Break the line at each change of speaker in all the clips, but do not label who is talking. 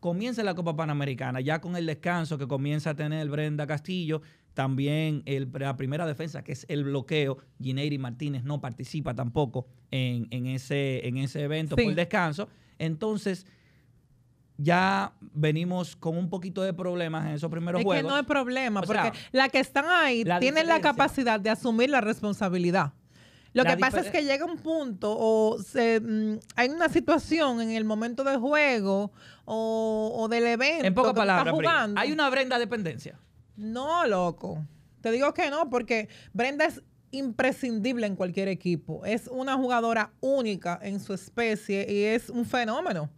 comienza la Copa Panamericana, ya con el descanso que comienza a tener Brenda Castillo, también la primera defensa, que es el bloqueo, Gineiri Martínez no participa tampoco en, ese, evento por descanso. Entonces, ya venimos con un poquito de problemas en esos primeros juegos. no hay problema, porque
la que están ahí tienen la capacidad de asumir la responsabilidad.
Lo que pasa es que
llega un punto o mm, hay una situación en el momento de juego o, del evento. En pocas palabras, hay una
Brenda dependencia.
No, loco. Te digo que no, porque Brenda es imprescindible en cualquier equipo. Es una jugadora única en su especie y es un fenómeno.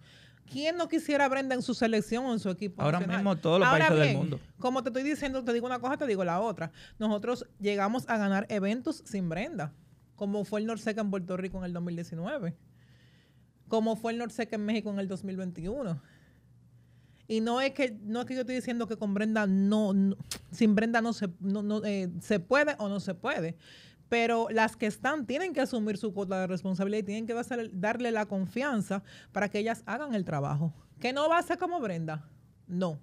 ¿Quién no quisiera Brenda en su selección o en su equipo? Ahora mismo todos los países del mundo. Como te estoy diciendo, te digo una cosa, te digo la otra. Nosotros llegamos a ganar eventos sin Brenda como fue el Norseca en Puerto Rico en el 2019, como fue el Norseca en México en el 2021. Y no es que no es que yo estoy diciendo que con Brenda no, sin Brenda no se eh, se puede o no se puede, pero las que están tienen que asumir su cuota de responsabilidad y tienen que darle la confianza para que ellas hagan el trabajo. Que no va a ser como Brenda, no,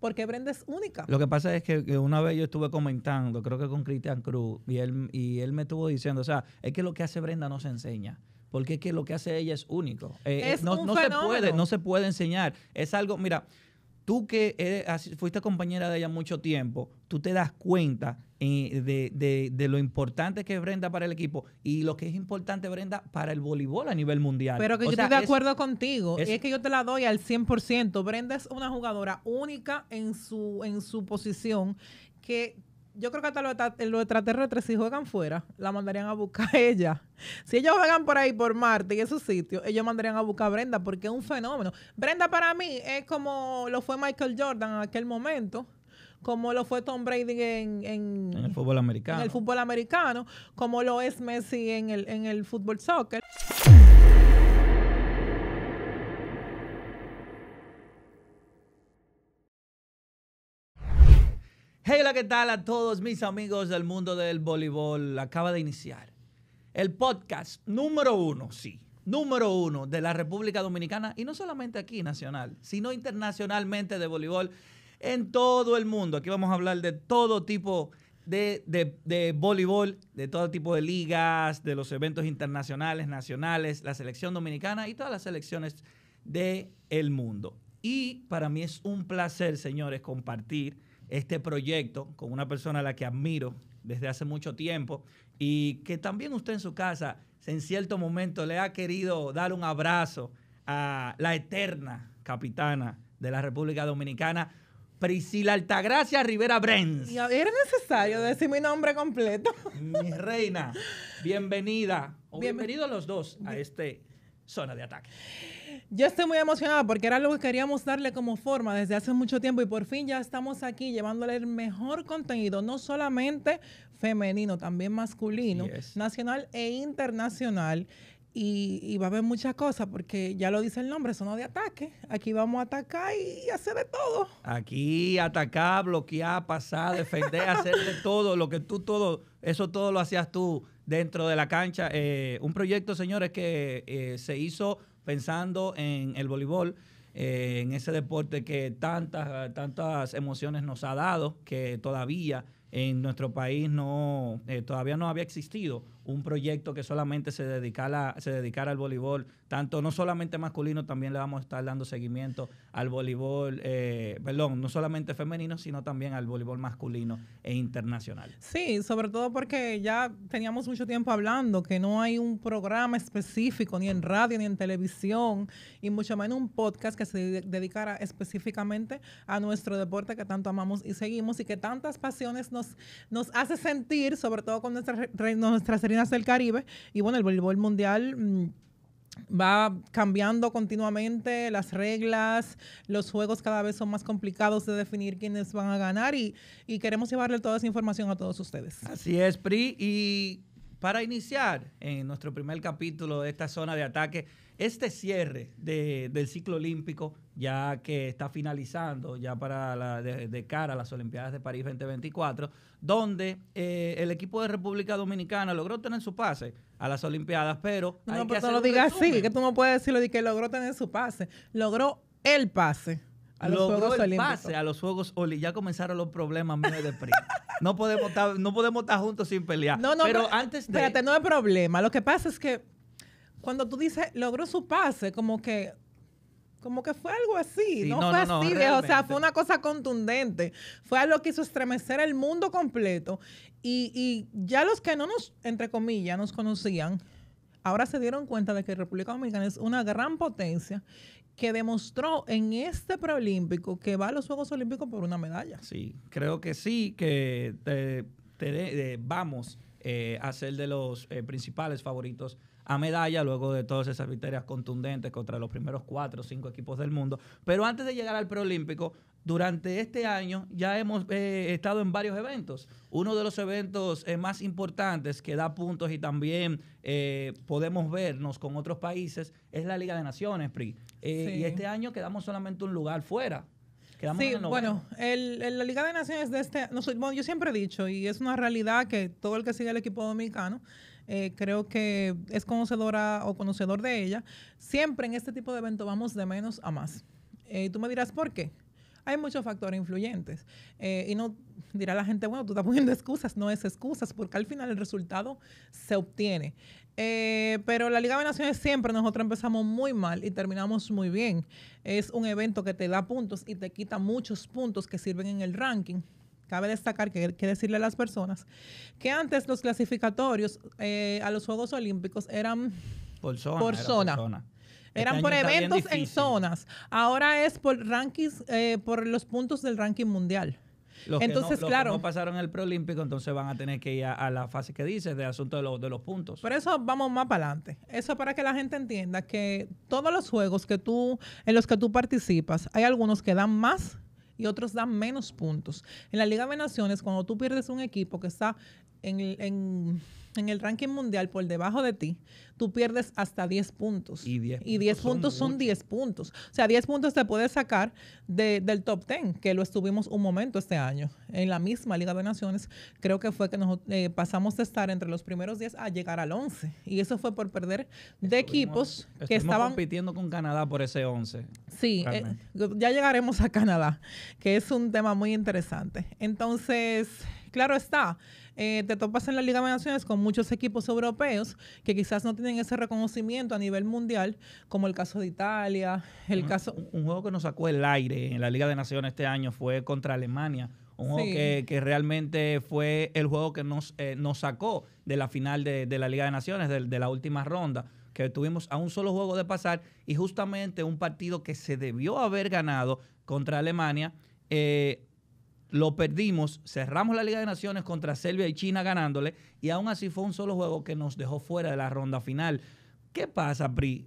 porque Brenda es única.
Lo que pasa es que, una vez yo estuve comentando, creo que con Cristian Cruz, y él, y él me estuvo diciendo, o sea, es que lo que hace Brenda no se enseña porque es que lo que hace ella es único. Eh, no se puede, no se puede enseñar. Es algo, mira, tú que fuiste compañera de ella mucho tiempo, tú te das cuenta eh, de, lo importante que es Brenda para el equipo y lo que es importante Brenda para el voleibol a nivel mundial. Pero que yo estoy de acuerdo
contigo, es, que yo te la doy al
100%.
Brenda es una jugadora única en su, en su posición que yo creo que hasta los, extraterrestres, si juegan fuera, la mandarían a buscar ella. Si ellos juegan por ahí, por Marte y esos sitios, ellos mandarían a buscar a Brenda porque es un fenómeno. Brenda para mí es como lo fue Michael Jordan en aquel momento, como lo fue Tom Brady en, el fútbol americano, en el fútbol americano como lo es Messi en el, en el fútbol
soccer. hola, ¿qué tal a todos mis amigos del mundo del voleibol? Acaba de iniciar el podcast número uno, sí, número uno de la República Dominicana y no solamente aquí nacional, sino internacionalmente de voleibol en todo el mundo. Aquí vamos a hablar de todo tipo de, voleibol, de todo tipo de ligas, de los eventos internacionales, nacionales, la selección dominicana y todas las selecciones del el mundo. Y para mí es un placer, señores, compartir este proyecto con una persona a la que admiro desde hace mucho tiempo y que también usted en su casa en cierto momento le ha querido dar un abrazo a la eterna capitana de la República Dominicana, Priscila Altagracia Rivera Brens.
Era necesario decir mi nombre completo. Mi reina,
bienvenida o bienvenidos los dos a esta Zona de Ataque.
Yo estoy muy emocionada porque era algo que queríamos darle como forma desde hace mucho tiempo y por fin ya estamos aquí llevándole el mejor contenido, no solamente femenino, también masculino, nacional e internacional. Y, va a haber muchas cosas porque ya lo dice el nombre, son de ataque. Aquí vamos a atacar y hacer de todo.
Aquí atacar, bloquear, pasar, defender, hacer de todo, lo que tú todo, eso todo lo hacías tú dentro de la cancha. Eh, un proyecto, señores, que eh, se hizo pensando en el voleibol, eh, en ese deporte que tantas, tantas emociones nos ha dado, que todavía en nuestro país no, eh, todavía no había existido un proyecto que solamente se dedicara, se dedicara al voleibol, tanto no solamente masculino, también le vamos a estar dando seguimiento al voleibol, eh, perdón, no solamente femenino, sino también al voleibol masculino e internacional.
Sí, sobre todo porque ya teníamos mucho tiempo hablando que no hay un programa específico, ni en radio, ni en televisión, y mucho menos un podcast que se dedicara específicamente a nuestro deporte que tanto amamos y seguimos y que tantas pasiones nos, nos hace sentir, sobre todo con nuestra serie del Caribe. Y bueno, el voleibol mundial mm, va cambiando continuamente las reglas, los juegos cada vez son más complicados de definir quiénes van a ganar y, y queremos llevarle toda esa información a todos ustedes.
Así es, Pri. Y para iniciar en nuestro primer capítulo de esta zona de ataque, este cierre del ciclo olímpico, ya que está finalizando, ya para de, cara a las Olimpiadas de París 2024, donde eh, el equipo de República Dominicana logró tener su pase a las Olimpiadas, pero. No, lo digas así,
que tú no puedes decirlo de que logró tener su pase. Logró el pase
a los logró Juegos el a los Juegos Olímpicos. Ya comenzaron los problemas muy de no podemos estar, no podemos estar juntos sin pelear. No, no, pero, antes de... Espérate, no
hay problema. Lo que pasa es que cuando tú dices logró su pase, como que como que fue algo así, no, fue así, o sea, fue una cosa contundente, fue algo que hizo estremecer el mundo completo y, y, ya los que no nos, entre comillas, nos conocían, ahora se dieron cuenta de que República Dominicana es una gran potencia que demostró en este preolímpico que va a los Juegos Olímpicos por una medalla.
Sí, creo que sí, que te, vamos eh, a ser de los eh, principales favoritos a medalla luego de todas esas victorias contundentes contra los primeros cuatro o cinco equipos del mundo. Pero antes de llegar al preolímpico, durante este año ya hemos eh, estado en varios eventos. Uno de los eventos eh, más importantes que da puntos y también eh, podemos vernos con otros países es la Liga de Naciones, PRI. Y este año quedamos solamente un lugar fuera. Quedamos en bueno, la Liga de Naciones de este yo siempre he dicho,
y es una realidad que todo el que sigue el equipo dominicano, creo que es conocedora o conocedor de ella, siempre en este tipo de eventos vamos de menos a más. tú me dirás por qué. Hay muchos factores influyentes. Eh, y no dirá la gente, bueno, tú estás poniendo excusas, no es excusas, porque al final el resultado se obtiene. Eh, pero la Liga de Naciones siempre nosotros empezamos muy mal y terminamos muy bien. Es un evento que te da puntos y te quita muchos puntos que sirven en el ranking. Cabe destacar que, que decirle a las personas que antes los clasificatorios eh, a los Juegos Olímpicos eran
Por zona.
Este Eran por eventos en zonas. Ahora es por rankings, eh, por los puntos del ranking mundial.
entonces, claro. no pasaron el preolímpico, entonces van a tener que ir a, la fase que dices de asunto de, los puntos. Por
eso vamos más para adelante. Eso para que la gente entienda que todos los juegos que tú, en los que tú participas, hay algunos que dan más y otros dan menos puntos. En la Liga de Naciones, cuando tú pierdes un equipo que está en en el ranking mundial por debajo de ti, tú pierdes hasta 10 puntos. Y 10 puntos, son, 10 puntos. O sea, 10 puntos te puedes sacar del top 10, que lo estuvimos un momento este año. En la misma Liga de Naciones, creo que fue que nos eh, pasamos de estar entre los primeros 10 a llegar al 11. Y eso fue por perder de equipos que estaban...
compitiendo con Canadá por ese 11. Sí, eh,
ya llegaremos a Canadá, que es un tema muy interesante. Entonces... Claro está, eh, te topas en la Liga de Naciones con muchos equipos europeos que quizás no tienen ese reconocimiento a nivel mundial, como el caso de Italia, el caso...
Un juego que nos sacó el aire en la Liga de Naciones este año fue contra Alemania. Un juego que, realmente fue el juego que nos, eh, sacó de la final de, la Liga de Naciones, de, la última ronda que tuvimos a un solo juego de pasar y justamente un partido que se debió haber ganado contra Alemania, eh, lo perdimos, cerramos la Liga de Naciones contra Serbia y China ganándole, y aún así fue un solo juego que nos dejó fuera de la ronda final. ¿Qué pasa, Pri?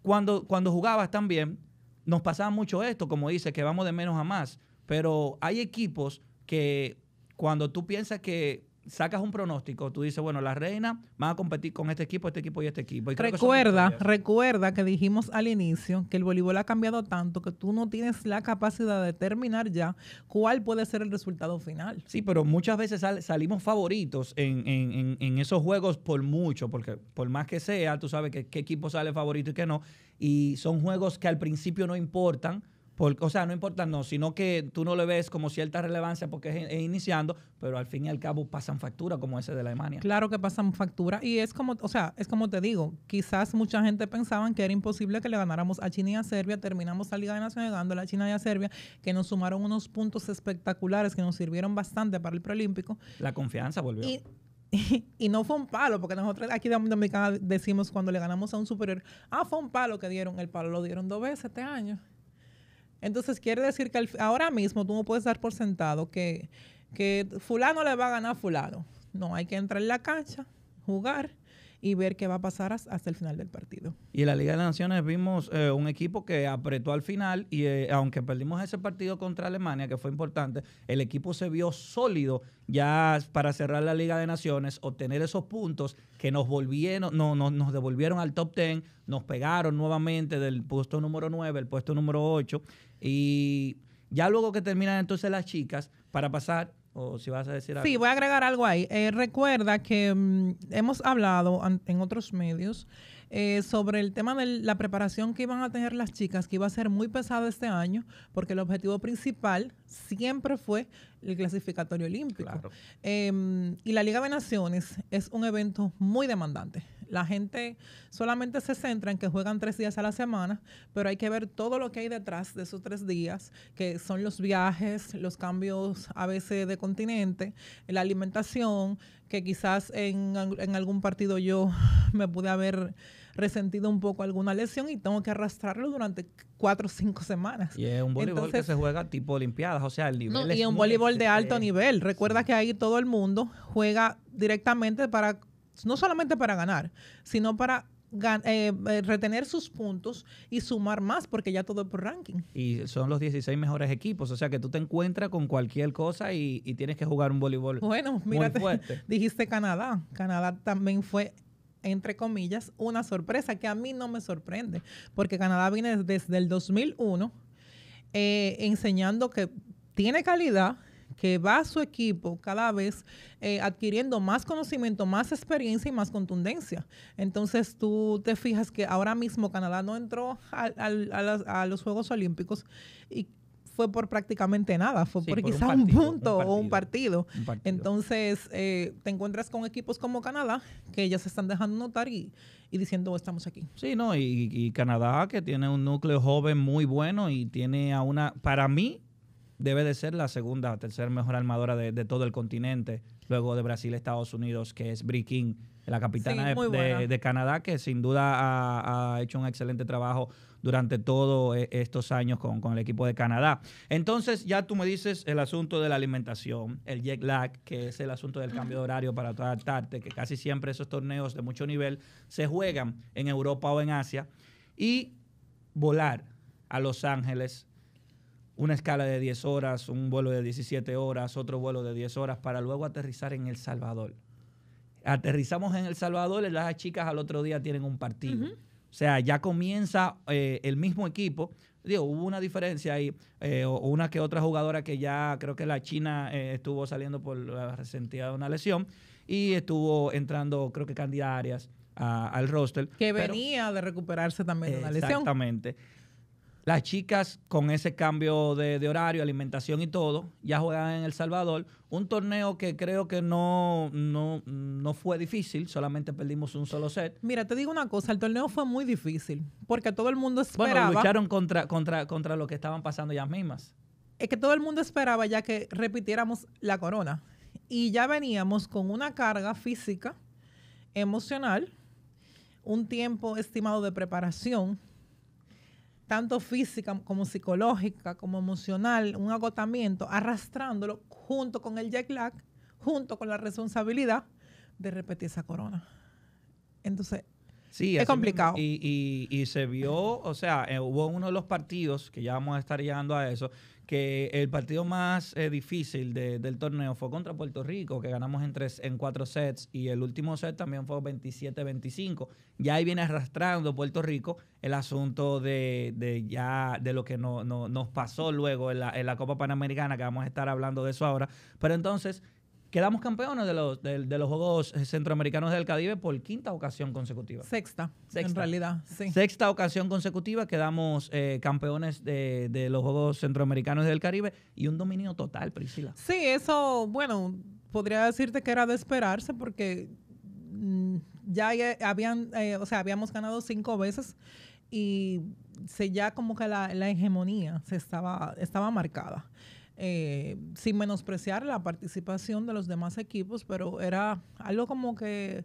Cuando, cuando jugabas también, nos pasaba mucho esto, como dice, que vamos de menos a más, pero hay equipos que cuando tú piensas que sacas un pronóstico, tú dices, bueno, la reina va a competir con este equipo, este equipo y este equipo. Y recuerda,
recuerda que dijimos al inicio que el voleibol ha cambiado tanto que tú no tienes la capacidad de determinar ya cuál puede ser el resultado final.
Sí, pero muchas veces salimos favoritos en, en, en, esos juegos por mucho, porque por más que sea, tú sabes que qué equipo sale favorito y qué no. Y son juegos que al principio no importan, porque, o sea, no importa, no, sino que tú no le ves como cierta relevancia porque es, iniciando, pero al fin y al cabo pasan factura como ese de Alemania. Claro que pasan factura y es como, o sea, es
como te digo, quizás mucha gente pensaban que era imposible que le ganáramos a China y a Serbia, terminamos la Liga de Naciones ganando a China y a Serbia, que nos sumaron unos puntos espectaculares que nos sirvieron bastante para el preolímpico. La confianza volvió. Y, no fue un palo, porque nosotros aquí de Dominicana decimos cuando le ganamos a un superior, ah, fue un palo que dieron, el palo lo dieron dos veces este año. Entonces quiere decir que ahora mismo tú no puedes dar por sentado que, que fulano le va a ganar fulano. No, hay que entrar en la cancha, jugar y ver qué va a pasar hasta el final del partido.
Y en la Liga de Naciones vimos eh, un equipo que apretó al final y eh, aunque perdimos ese partido contra Alemania, que fue importante, el equipo se vio sólido ya para cerrar la Liga de Naciones, obtener esos puntos que nos volvieron, no, nos devolvieron al top ten, nos pegaron nuevamente del puesto número 9, el puesto número 8. Y ya luego que terminan entonces las chicas, para pasar, o si vas a decir algo. Sí, voy a agregar
algo ahí. Eh, recuerda que mm, hemos hablado en otros medios eh, sobre el tema de la preparación que iban a tener las chicas, que iba a ser muy pesado este año, porque el objetivo principal siempre fue el clasificatorio olímpico. Em, y la Liga de Naciones es un evento muy demandante. La gente solamente se centra en que juegan tres días a la semana, pero hay que ver todo lo que hay detrás de esos tres días, que son los viajes, los cambios a veces de continente, la alimentación, que quizás en, en algún partido yo me pude haber resentido un poco alguna lesión y tengo que arrastrarlo durante cuatro o cinco semanas.
Y es un voleibol que se juega tipo Olimpiadas, o sea, el nivel es Y un voleibol de alto este, nivel. Recuerda
que ahí todo el mundo juega directamente para no solamente para ganar, sino para eh, eh, retener sus puntos y sumar más, porque ya todo es por ranking.
Y son los 16 mejores equipos, o sea que tú te encuentras con cualquier cosa y, tienes que jugar un voleibol. Bueno, mira
dijiste Canadá. Canadá también fue entre comillas, una sorpresa que a mí no me sorprende, porque Canadá viene desde el 2001 eh, enseñando que tiene calidad, que va su equipo cada vez eh, adquiriendo más conocimiento, más experiencia y más contundencia. Entonces tú te fijas que ahora mismo Canadá no entró a, los Juegos Olímpicos y fue por prácticamente nada, fue por, quizá un, punto o un partido. Entonces, eh, te encuentras con equipos como Canadá que ya se están dejando notar y,
diciendo, estamos aquí. Sí, no, y, y, Canadá que tiene un núcleo joven muy bueno y tiene a una, para mí, debe de ser la segunda, tercera mejor armadora de, todo el continente, luego de Brasil, Estados Unidos, que es Brie la capitana de, Canadá, que sin duda ha, hecho un excelente trabajo durante todos eh, estos años con, con, el equipo de Canadá. Entonces, ya tú me dices el asunto de la alimentación, el jet lag, que es el asunto del cambio de horario para adaptarte, que casi siempre esos torneos de mucho nivel se juegan en Europa o en Asia, y volar a Los Ángeles una escala de 10 horas, un vuelo de 17 horas, otro vuelo de 10 horas, para luego aterrizar en El Salvador. Aterrizamos en El Salvador y las chicas al otro día tienen un partido. O sea, ya comienza eh, el mismo equipo. Digo, hubo una diferencia ahí, eh, una que otra jugadora que ya creo que la China eh, estuvo saliendo por la resentida de una lesión y estuvo entrando, creo que Candidarias Arias al roster. Que venía
de recuperarse también de una lesión.
Exactamente. Las chicas con ese cambio de, horario, alimentación y todo, ya jugaban en El Salvador. Un torneo que creo que no, no, no fue difícil, solamente perdimos un solo set. Mira, te digo una cosa, el torneo fue muy difícil, porque todo el mundo esperaba... Bueno, lucharon contra, contra, contra
lo que estaban pasando ellas mismas. Es que todo el mundo esperaba ya que repitiéramos la corona. Y ya veníamos con una carga física, emocional, un tiempo estimado de preparación tanto física como psicológica, como emocional, un agotamiento, arrastrándolo junto con el jet lag, junto con la responsabilidad de repetir esa corona. Entonces, Sí, es complicado.
y, se vio, o sea, eh, hubo uno de los partidos, que ya vamos a estar llegando a eso, que el partido más eh, difícil del torneo fue contra Puerto Rico, que ganamos en, tres, en cuatro sets y el último set también fue 27-25. Ya ahí viene arrastrando Puerto Rico el asunto de, ya de lo que no, nos pasó luego en la, en la Copa Panamericana, que vamos a estar hablando de eso ahora. Pero entonces Quedamos campeones de los, de, los Juegos Centroamericanos del Caribe por quinta ocasión consecutiva.
Sexta, en realidad. Sexta
ocasión consecutiva quedamos eh, campeones de, los Juegos Centroamericanos del Caribe y un dominio total, Priscila.
Sí, eso, bueno, podría decirte que era de esperarse porque mm, ya habían, eh, o sea, habíamos ganado cinco veces y se ya como que la, hegemonía se estaba, estaba marcada. Eh, sin menospreciar la participación de los demás equipos, pero era algo como que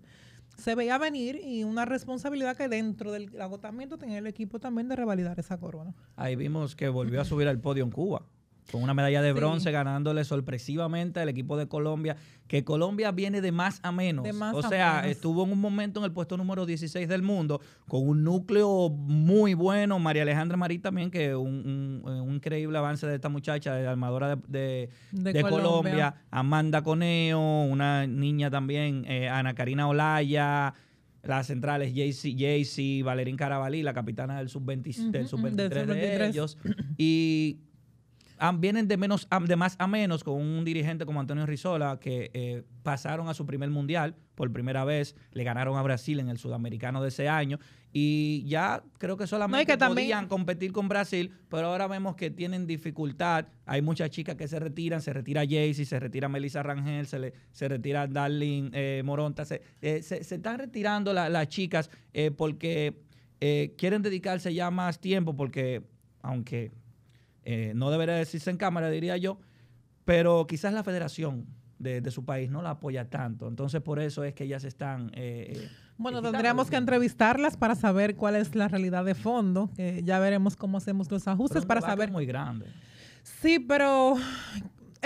se veía venir y una responsabilidad que dentro del agotamiento tenía el equipo también de revalidar esa corona.
Ahí vimos que volvió a subir al podio en Cuba con una medalla de bronce, ganándole sorpresivamente al equipo de Colombia, que Colombia viene de más a menos. o sea, estuvo en un momento en el puesto número 16 del mundo, con un núcleo muy bueno. María Alejandra Marí también, que un, un, eh, increíble avance de esta muchacha, de la armadora de, Colombia. Amanda Coneo, una niña también, eh, Ana Karina Olaya las centrales JC, Valerín Carabalí, la capitana del sub-23 sub de ellos. Y vienen de, menos, de más a menos con un dirigente como Antonio Rizola que eh, pasaron a su primer mundial por primera vez, le ganaron a Brasil en el sudamericano de ese año y ya creo que solamente podían competir con Brasil, pero ahora vemos que tienen dificultad. Hay muchas chicas que se retiran, se retira Jaycee, se retira Melissa Rangel, se, le, se retira Darling eh, Moronta, eh, se, están retirando las chicas porque quieren dedicarse ya más tiempo porque aunque eh, no debería decirse en cámara, diría yo, pero quizás la federación de, su país no la apoya tanto. Entonces, por eso es que ellas están... Eh, eh, bueno, tendríamos que
entrevistarlas para saber cuál es la realidad de fondo. que ya veremos cómo hacemos los ajustes para saber... muy grande. Sí, pero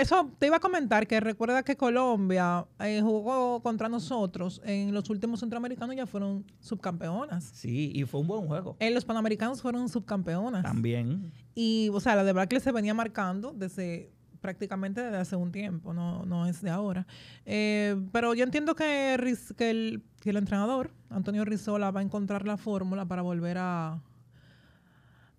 eso te iba a comentar que recuerda que Colombia eh, jugó contra nosotros en los últimos centroamericanos ya fueron subcampeonas.
Sí, y fue un buen juego.
En los panamericanos fueron subcampeonas.
También.
Y, o sea, la de que se venía marcando desde prácticamente desde hace un tiempo, no, no es de ahora. Eh, pero yo entiendo que, que, el, que el entrenador, Antonio Rizola, va a encontrar la fórmula para volver a,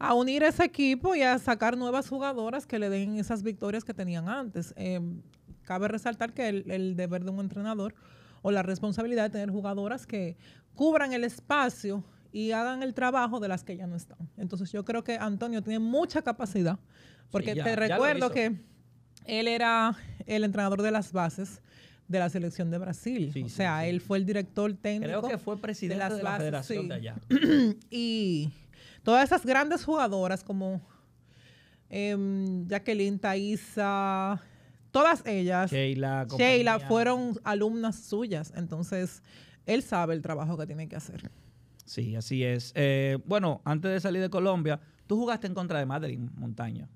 a unir ese equipo y a sacar nuevas jugadoras que le den esas victorias que tenían antes. Em, cabe resaltar que el, deber de un entrenador o la responsabilidad de tener jugadoras que cubran el espacio y hagan el trabajo de las que ya no están. Entonces yo creo que Antonio tiene mucha capacidad, porque te recuerdo que él era el entrenador de las bases de la selección de Brasil. o sea, él fue el director técnico. que fue presidente de, las la bases, federación de allá. y Todas esas grandes jugadoras como em, Jacqueline Taiza, todas ellas,
Sheila, Sheila, fueron
alumnas suyas. Entonces, él sabe el trabajo que tiene que hacer.
Sí, así es. Eh, bueno, antes de salir de Colombia, tú jugaste en contra de Madeline Montaña.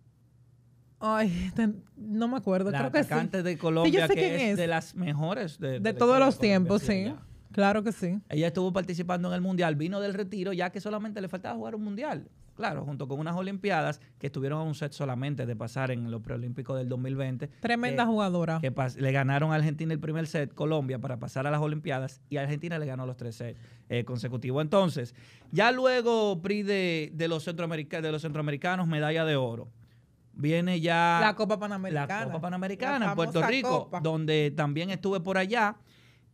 Ay, no me acuerdo. Creo que sí. de Colombia, que es, de las mejores de, todos los tiempos, sí.
Claro que sí. Ella estuvo participando en el Mundial, vino del retiro ya que solamente le faltaba jugar un Mundial. Claro, junto con unas Olimpiadas que estuvieron a un set solamente de pasar en los Preolímpicos del 2020. Tremenda jugadora. Que le ganaron a Argentina el primer set, Colombia, para pasar a las Olimpiadas y Argentina le ganó los tres sets eh, consecutivos. Entonces, ya luego, PRI de, los centroamericanos, de los centroamericanos, medalla de oro viene ya la Copa Panamericana. La Copa Panamericana en Puerto Rico, donde también estuve por allá.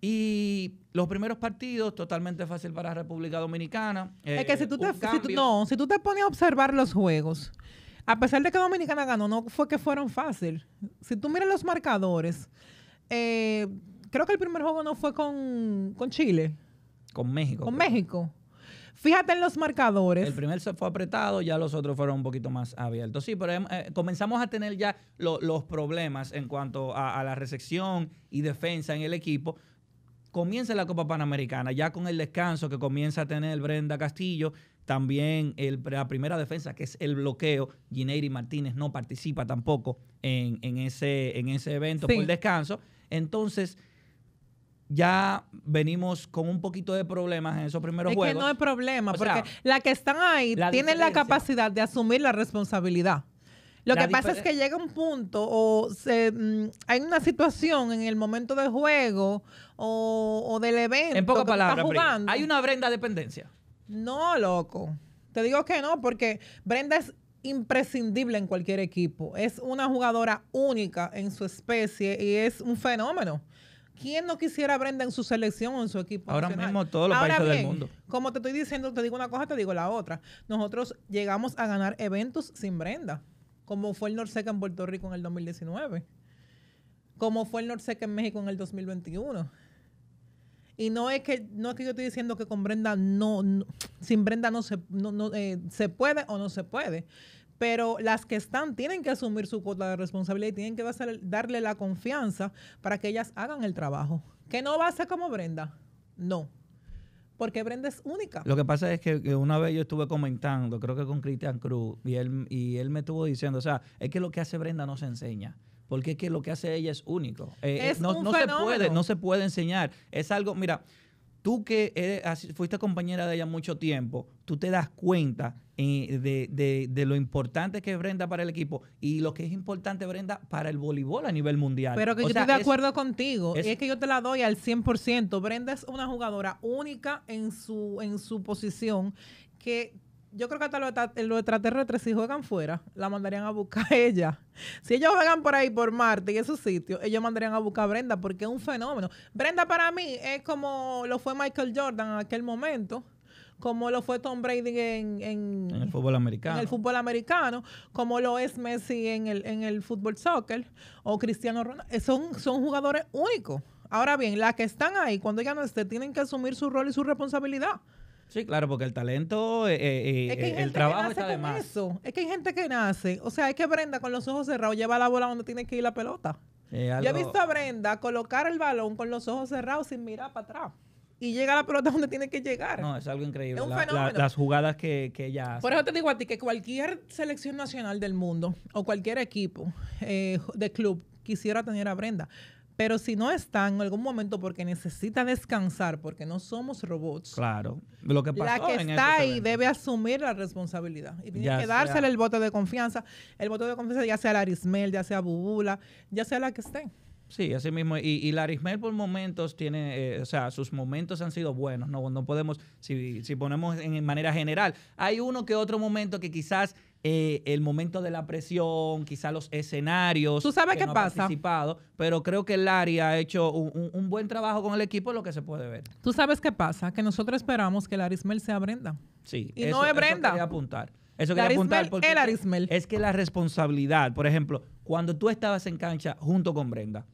Y los primeros partidos, totalmente fácil para República Dominicana. es que eh, si tú, te, te
pones a observar los juegos, a pesar de que Dominicana ganó, no fue que fueron fácil. Si tú miras los marcadores,
eh, creo que el primer juego no fue con, Chile. Con México. Con México. Fíjate en los marcadores. El primer se fue apretado, ya los otros fueron un poquito más abiertos. Sí, pero eh, comenzamos a tener ya los problemas en cuanto a, la recepción y defensa en el equipo, comienza la Copa Panamericana, ya con el descanso que comienza a tener Brenda Castillo, también el, la primera defensa, que es el bloqueo, Gineiri Martínez no participa tampoco en, ese, en ese evento el descanso. Entonces, ya venimos con un poquito de problemas en esos primeros juegos. que no hay problema, porque
la que están ahí tienen la capacidad de asumir la responsabilidad. Lo que pasa es que llega un punto o mm, hay una situación en el momento del juego o, del evento. En pocas palabras, hay una Brenda
dependencia.
No, loco. Te digo que no, porque Brenda es imprescindible en cualquier equipo. Es una jugadora única en su especie y es un fenómeno. ¿Quién no quisiera Brenda en su selección o en su equipo? Ahora mismo todos los países del mundo. Como te estoy diciendo, te digo una cosa, te digo la otra. Nosotros llegamos a ganar eventos sin Brenda como fue el Norseca en Puerto Rico en el 2019, como fue el Norseca en México en el 2021. Y no es que no es que yo estoy diciendo que con Brenda no, sin Brenda no se eh, se puede o no se puede, pero las que están tienen que asumir su cuota de responsabilidad y tienen que darle la confianza para que ellas hagan el trabajo. Que no va a ser como Brenda, no, porque Brenda es
única. Lo que pasa es que, una vez yo estuve comentando, creo que con Cristian Cruz, y él, y él me estuvo diciendo, o sea, es que lo que hace Brenda no se enseña porque es que lo que hace ella es único. Eh, no se puede, no se puede enseñar. Es algo, mira, tú que fuiste compañera de ella mucho tiempo, tú te das cuenta eh, de, lo importante que es Brenda para el equipo y lo que es importante Brenda para el voleibol a nivel mundial. Pero que yo estoy de acuerdo
contigo, es, es que yo te la doy al 100%. Brenda es una jugadora única en su, en su posición que yo creo que hasta los, extraterrestres, si juegan fuera, la mandarían a buscar a ella. Si ellos juegan por ahí, por Marte y esos sitios, ellos mandarían a buscar a Brenda porque es un fenómeno. Brenda para mí es como lo fue Michael Jordan en aquel momento como lo fue Tom Brady en, el fútbol americano. como lo es Messi en el, fútbol soccer o Cristiano Ronaldo. Eh, son, son jugadores únicos. Ahora bien, las que están ahí, cuando ya no esté, tienen que asumir su rol y su responsabilidad.
Sí, claro, porque el talento, eh, eh, eh, y el trabajo está de más.
Es que hay gente que nace. O sea, es que Brenda con los ojos cerrados lleva la bola donde tiene que ir la pelota.
Yo he visto a
Brenda colocar el balón con los ojos cerrados sin mirar para atrás. Y llega la pelota donde tiene que llegar. No, es
algo increíble. Es un fenómeno. las jugadas que, que, ella hace. Por eso
te digo a ti que cualquier selección nacional del mundo o cualquier equipo de club quisiera tener a Brenda. Pero si no está en algún momento porque necesita descansar, porque no somos robots. Claro.
Lo que pasa la que este está ahí
debe asumir la responsabilidad. Y tiene que dársele el voto de confianza. El voto de confianza ya sea la Arismel, ya sea Bubula, ya sea la que esté.
Sí, así mismo. Y, y Larismel por momentos tiene, eh, o sea, sus momentos han sido buenos. No, no podemos, si, si ponemos en manera general, hay uno que otro momento que quizás eh, el momento de la presión, quizá los escenarios. ¿Tú sabes qué no pasa? Participado, pero creo que el área ha hecho un, buen trabajo con el equipo, lo que se puede ver.
¿Tú sabes qué pasa? Que nosotros esperamos que
Larismel sea Brenda. Sí. Y no es Brenda. Eso quería apuntar. Eso que apuntar el es que la responsabilidad, por ejemplo, cuando tú estabas en cancha junto con Brenda,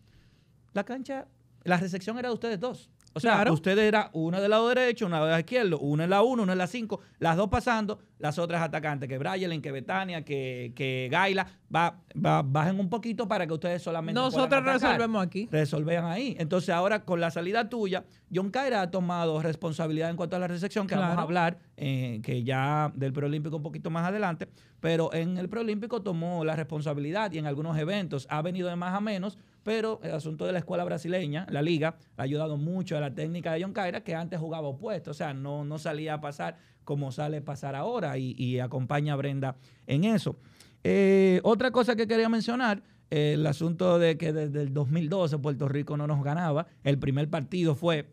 la cancha, la recepción era de ustedes dos. O sea, usted era una del lado derecho, una del lado izquierdo, una en la 1, una en la 5, las dos pasando, las otras atacantes, que Bryan, que Betania, que, que Gaila, bajen un poquito para que ustedes solamente. Nosotros resolvemos aquí. Resolvean ahí. Entonces, ahora con la salida tuya, John Caira ha tomado responsabilidad en cuanto a la recepción, que vamos a hablar, eh, que ya del preolímpico un poquito más adelante, pero en el preolímpico tomó la responsabilidad y en algunos eventos ha venido de más a menos pero el asunto de la escuela brasileña, la liga, ha ayudado mucho a la técnica de John Caira, que antes jugaba opuesto, o sea, no, no salía a pasar como sale a pasar ahora y, acompaña a Brenda en eso. Eh, otra cosa que quería mencionar el asunto de que desde el 2012 Puerto Rico no nos ganaba. El primer partido fue.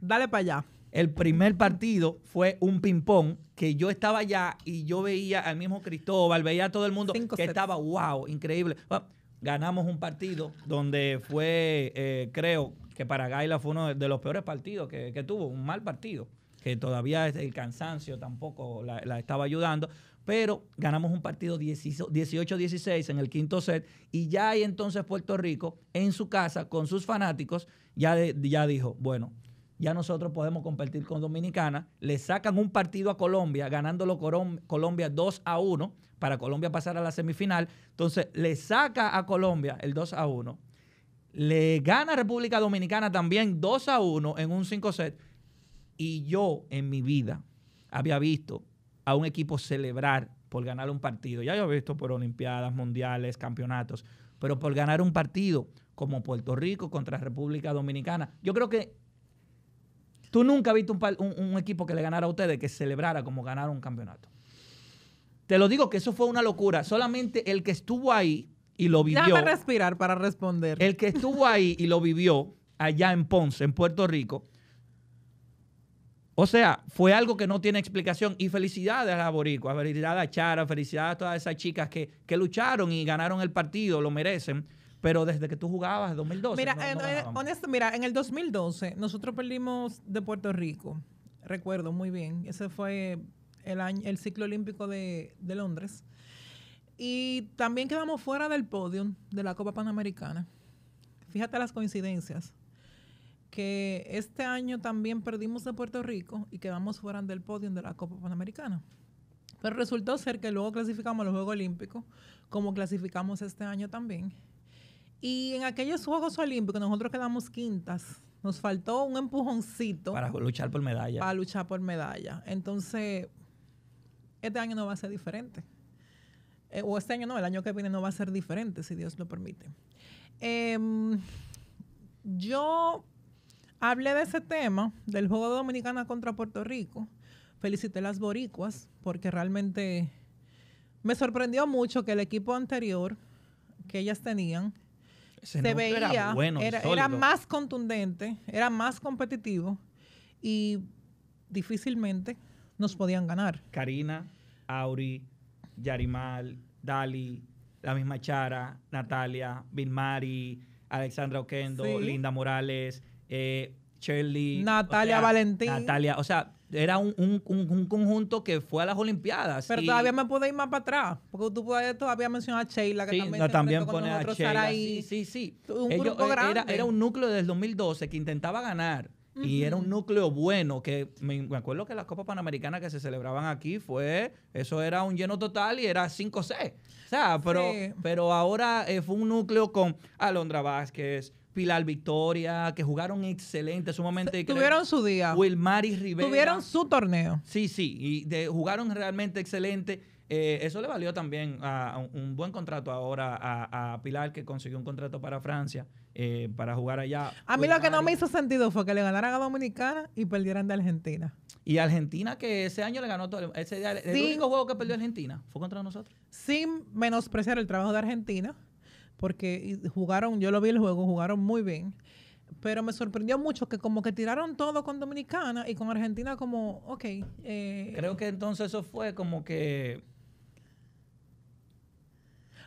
Dale para allá. El primer partido fue un ping-pong que yo estaba allá y yo veía al mismo Cristóbal, veía a todo el mundo que estaba wow, increíble. Ah, ganamos un partido donde fue, eh, creo que para Gaila fue uno de los peores partidos que, tuvo, un mal partido, que todavía el cansancio tampoco la, estaba ayudando, pero ganamos un partido 18-16 en el quinto set y ya ahí entonces Puerto Rico en su casa con sus fanáticos ya, ya dijo, bueno, ya nosotros podemos competir con Dominicana. Le sacan un partido a Colombia, ganándolo Colombia 2 a 1 para Colombia pasar a la semifinal. Entonces, le saca a Colombia el 2 a 1. Le gana República Dominicana también 2 a 1 en un 5 set. Y yo en mi vida había visto a un equipo celebrar por ganar un partido. Ya yo he visto por Olimpiadas, Mundiales, campeonatos, pero por ganar un partido como Puerto Rico contra República Dominicana. Yo creo que Tú nunca has visto un, equipo que le ganara a ustedes que celebrara como ganaron un campeonato. Te lo digo que eso fue una locura. Solamente el que estuvo ahí y lo vivió. Déjame respirar para responder. El que estuvo ahí y lo vivió allá en Ponce, en Puerto Rico. O sea, fue algo que no tiene explicación. Y felicidades a la Boricua, felicidades a Chara, felicidades a todas esas chicas que lucharon y ganaron el partido, lo merecen. Pero desde que tú jugabas, 2012. Mira, eh,
mira, en el 2012 nosotros perdimos de Puerto Rico. Recuerdo muy bien. Ese fue el, año, el ciclo olímpico de, Londres. Y también quedamos fuera del podio de la Copa Panamericana. Fíjate las coincidencias que este año también perdimos de Puerto Rico y quedamos fuera del podio de la Copa Panamericana. Pero resultó ser que luego clasificamos a los Juegos Olímpicos, como clasificamos este año también. Y en aquellos Juegos Olímpicos nosotros quedamos quintas. Nos faltó un empujoncito. Para luchar por medalla. Para luchar por medalla. Entonces, este año no va a ser diferente. Eh, o este año no, el año que viene no va a ser diferente, si Dios lo permite. Em, yo hablé de ese tema, del juego de Dominicana contra Puerto Rico. Felicité a las boricuas porque realmente me sorprendió mucho que el equipo anterior que ellas tenían se veía, era, bueno era, más
contundente,
era más competitivo y difícilmente
nos podían ganar. Karina, Auri, Yarimal, Dali, la misma Chara, Natalia, Vilmari, Alexandra Oquendo, Linda Morales, eh, Shirley, Natalia Valentín. Natalia, o sea, era un, conjunto que fue a las Olimpiadas. Pero todavía me
puedo ir más para atrás, porque tú puedes
todavía mencionar a Sheila, que también, también pone a Sheila. Sí, sí, eh, Era, un núcleo desde 2012 que intentaba ganar. Y era un núcleo bueno, que me, acuerdo que las Copas Panamericanas que se celebraban aquí fue, eso era un lleno total y era 5 c O sea, pero, pero ahora eh, fue un núcleo con Alondra Vázquez, Pilar Victoria, que jugaron excelente, sumamente. Tuvieron su día. Wilmary Rivera. Tuvieron
su torneo.
Sí, sí, y de, jugaron realmente excelente. Eh, eso le valió también a, un, buen contrato ahora a, Pilar, que consiguió un contrato para Francia, eh, para jugar allá. A mí lo que no me hizo
sentido fue que le ganaran a Dominicana y perdieran de Argentina.
Y Argentina, que ese año le ganó todo. Ese, día el único juego que perdió Argentina fue contra nosotros.
Sin menospreciar el trabajo de Argentina porque jugaron, yo lo vi el juego, jugaron muy bien. Pero me sorprendió mucho que como que tiraron todo con Dominicana y con Argentina como, ok. Eh,
Creo que entonces eso fue como que...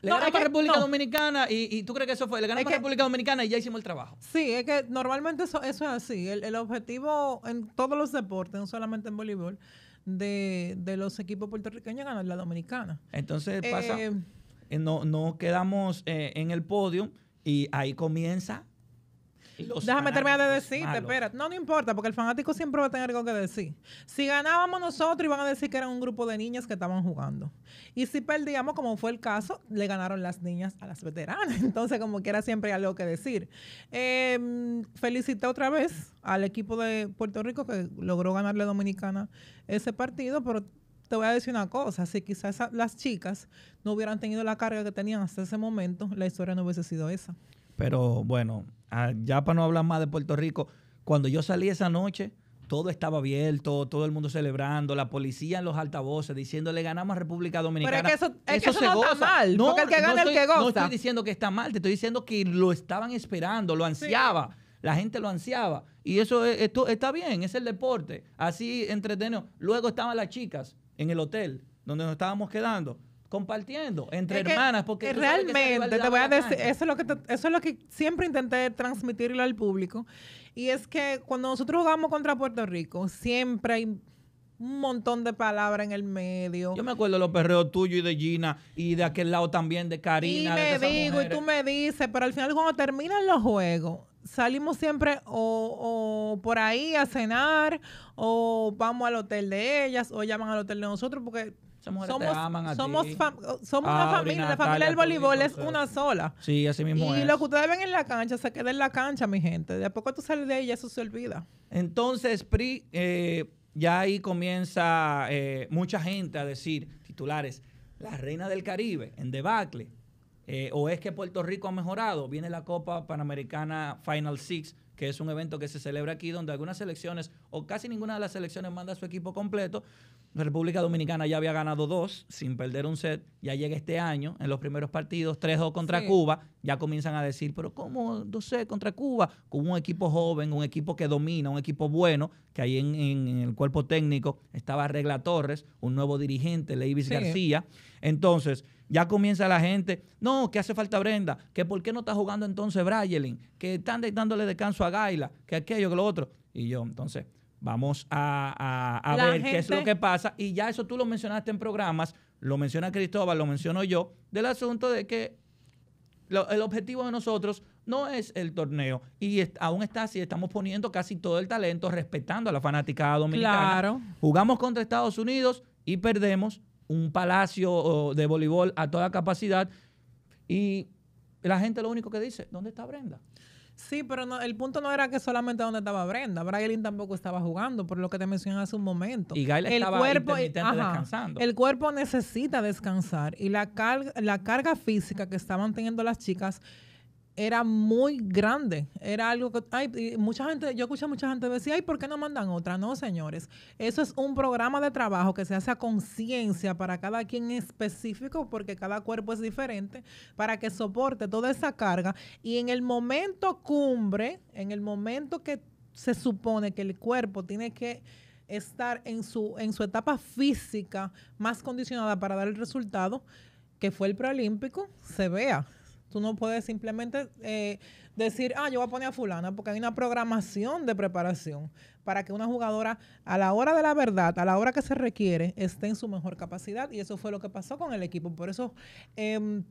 Le ganamos a República Dominicana y, y, tú crees que eso fue. Le ganamos a República Dominicana y ya hicimos el trabajo.
Sí, es que normalmente eso, eso es así. El, objetivo en todos los deportes, no solamente en voleibol, de, de los equipos puertorriqueños ganar la dominicana. Entonces eh, pasa.
Eh, no, no quedamos eh, en el podio y ahí comienza. Los Déjame terminar de decirte, espera No, no importa, porque el fanático siempre va a tener algo que decir. Si
ganábamos nosotros, iban a decir que eran un grupo de niñas que estaban jugando. Y si perdíamos, como fue el caso, le ganaron las niñas a las veteranas. Entonces, como quiera, siempre hay algo que decir. Eh, felicité otra vez al equipo de Puerto Rico que logró ganarle a Dominicana ese partido, pero te voy a decir una cosa, si quizás las chicas no hubieran tenido la carga que tenían hasta ese momento, la historia no hubiese sido esa.
Pero bueno, ah, ya para no hablar más de Puerto Rico, cuando yo salí esa noche, todo estaba abierto, todo el mundo celebrando, la policía en los altavoces diciéndole ganamos a República Dominicana. Pero es que eso, se goza. está mal, no, porque el que gana no estoy, el que goza. No estoy diciendo que está mal, te estoy diciendo que lo estaban esperando, lo ansiaba. La gente lo ansiaba. Y eso esto, está bien, es el deporte. Así entretenido. Luego estaban las chicas en el hotel donde nos estábamos quedando compartiendo entre hermanas porque realmente te voy a decir eso
es lo que eso es lo que siempre intenté transmitirlo al público y es que cuando nosotros jugamos contra Puerto Rico siempre hay un montón de palabras
en el medio. Yo me acuerdo de los perreos tuyos y de Gina y de aquel lado también de Karina. Y me digo, y tú
me dices, pero al final cuando terminan los juegos, salimos siempre o, por ahí a cenar o vamos al hotel de ellas o llaman al hotel de nosotros porque somos, somos, una ah, familia, la familia del voleibol es una sola.
Sí, así mismo y lo
que ustedes ven en la cancha se queda en la cancha, mi gente. De a poco tú sales de ella eso se olvida.
Entonces, Pri, eh, ya ahí comienza eh, mucha gente a decir, titulares, la reina del Caribe en debacle eh, ¿O es que Puerto Rico ha mejorado? Viene la Copa Panamericana Final Six, que es un evento que se celebra aquí, donde algunas selecciones o casi ninguna de las selecciones manda su equipo completo, República Dominicana ya había ganado dos sin perder un set, ya llega este año, en los primeros partidos, 3-2 contra Cuba, ya comienzan a decir, pero ¿cómo 2-0 contra Cuba? Con un equipo joven, un equipo que domina, un equipo bueno, que ahí en, el cuerpo técnico estaba Regla Torres, un nuevo dirigente, Leivis García. Entonces, ya comienza la gente, no, que hace falta Brenda, que por qué no está jugando entonces Brayelin, que están dándole descanso a Gaila, que aquello, que lo otro. Y yo, entonces, Vamos a, ver qué es lo que pasa. Y ya eso tú lo mencionaste en programas, lo menciona Cristóbal, lo menciono yo, del asunto de que el objetivo de nosotros no es el torneo. Y aún está así, estamos poniendo casi todo el talento, respetando a la fanaticada dominicana. Claro. Jugamos contra Estados Unidos y perdemos un palacio de voleibol a toda capacidad. Y la gente lo único que dice, ¿dónde está Brenda? Sí, pero
no, el punto no era que solamente donde estaba Brenda. Braylin tampoco estaba jugando, por lo que te mencioné hace un momento. Y Gail el estaba cuerpo, descansando. El cuerpo necesita descansar y la, la carga física que estaban teniendo las chicas era muy grande. Era algo que. Ay, mucha gente, yo escuché a mucha gente decir, ay, ¿por qué no mandan otra? No, señores. Eso es un programa de trabajo que se hace a conciencia para cada quien específico, porque cada cuerpo es diferente, para que soporte toda esa carga. Y en el momento cumbre, en el momento que se supone que el cuerpo tiene que estar en su, en su etapa física más condicionada para dar el resultado, que fue el preolímpico, se vea. Tú no puedes simplemente eh, decir, ah, yo voy a poner a fulana, porque hay una programación de preparación para que una jugadora a la hora de la verdad, a la hora que se requiere, esté en su mejor capacidad. Y eso fue lo que pasó con el equipo. Por eso... Em,